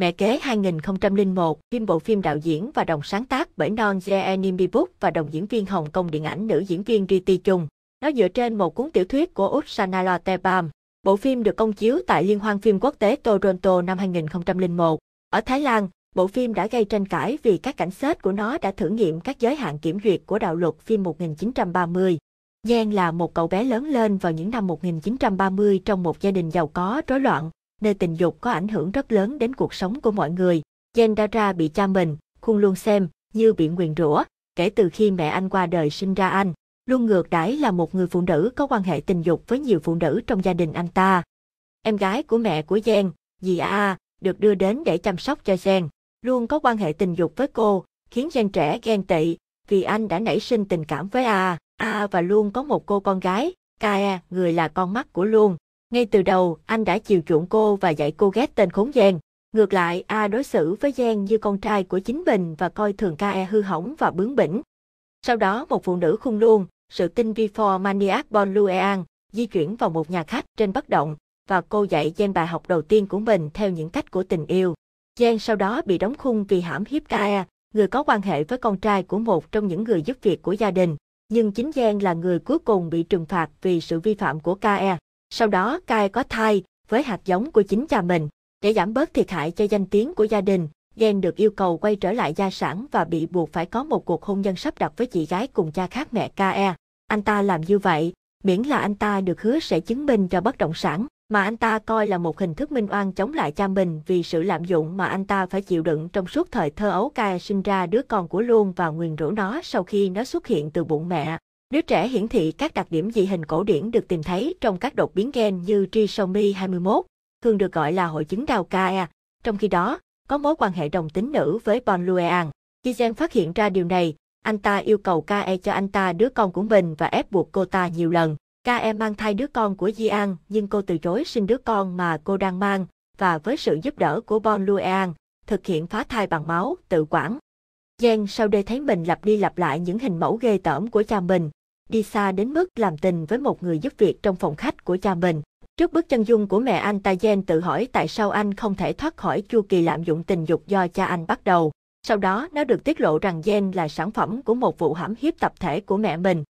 Mẹ kế 2001, phim bộ phim đạo diễn và đồng sáng tác bởi Non Jae Nimbibook và đồng diễn viên Hồng Kông điện ảnh nữ diễn viên Riti Chung. Nó dựa trên một cuốn tiểu thuyết của Út Sanala Tebam. Bộ phim được công chiếu tại Liên hoan phim quốc tế Toronto năm 2001. Ở Thái Lan, bộ phim đã gây tranh cãi vì các cảnh sát của nó đã thử nghiệm các giới hạn kiểm duyệt của đạo luật phim 1930. Giang là một cậu bé lớn lên vào những năm 1930 trong một gia đình giàu có rối loạn nơi tình dục có ảnh hưởng rất lớn đến cuộc sống của mọi người. Yendara bị cha mình, Khuôn luôn xem, như bị nguyền rủa, kể từ khi mẹ anh qua đời sinh ra anh. Luôn ngược đãi là một người phụ nữ có quan hệ tình dục với nhiều phụ nữ trong gia đình anh ta. Em gái của mẹ của Yen, dì A, được đưa đến để chăm sóc cho Yen. Luôn có quan hệ tình dục với cô, khiến Yen trẻ ghen tị, vì anh đã nảy sinh tình cảm với A. A và luôn có một cô con gái, Kae, người là con mắt của luôn ngay từ đầu, anh đã chiều chuộng cô và dạy cô ghét tên khốn Giang. Ngược lại, A đối xử với Giang như con trai của chính mình và coi thường Kae hư hỏng và bướng bỉnh. Sau đó, một phụ nữ khung luôn, sự tinh vi for maniac Bon Lueang, di chuyển vào một nhà khách trên bất động, và cô dạy Giang bài học đầu tiên của mình theo những cách của tình yêu. Giang sau đó bị đóng khung vì hãm hiếp Kae, người có quan hệ với con trai của một trong những người giúp việc của gia đình. Nhưng chính Giang là người cuối cùng bị trừng phạt vì sự vi phạm của Kae. Sau đó Kai có thai với hạt giống của chính cha mình. Để giảm bớt thiệt hại cho danh tiếng của gia đình, Gen được yêu cầu quay trở lại gia sản và bị buộc phải có một cuộc hôn nhân sắp đặt với chị gái cùng cha khác mẹ Kae. Anh ta làm như vậy, miễn là anh ta được hứa sẽ chứng minh cho bất động sản mà anh ta coi là một hình thức minh oan chống lại cha mình vì sự lạm dụng mà anh ta phải chịu đựng trong suốt thời thơ ấu Kae sinh ra đứa con của Luân và nguyền rủa nó sau khi nó xuất hiện từ bụng mẹ. Đứa trẻ hiển thị các đặc điểm dị hình cổ điển được tìm thấy trong các đột biến gen như trisomy 21, thường được gọi là hội chứng đau ca. Trong khi đó, có mối quan hệ đồng tính nữ với Bon Lueang. Khi Jen phát hiện ra điều này, anh ta yêu cầu KE cho anh ta đứa con của mình và ép buộc cô ta nhiều lần. KE mang thai đứa con của Di nhưng cô từ chối sinh đứa con mà cô đang mang và với sự giúp đỡ của Bon Lueang, thực hiện phá thai bằng máu tự quản. Jen sau đây thấy mình lặp đi lặp lại những hình mẫu ghê tởm của cha mình, đi xa đến mức làm tình với một người giúp việc trong phòng khách của cha mình. Trước bức chân dung của mẹ anh ta Tajen tự hỏi tại sao anh không thể thoát khỏi chu kỳ lạm dụng tình dục do cha anh bắt đầu. Sau đó nó được tiết lộ rằng Jen là sản phẩm của một vụ hãm hiếp tập thể của mẹ mình.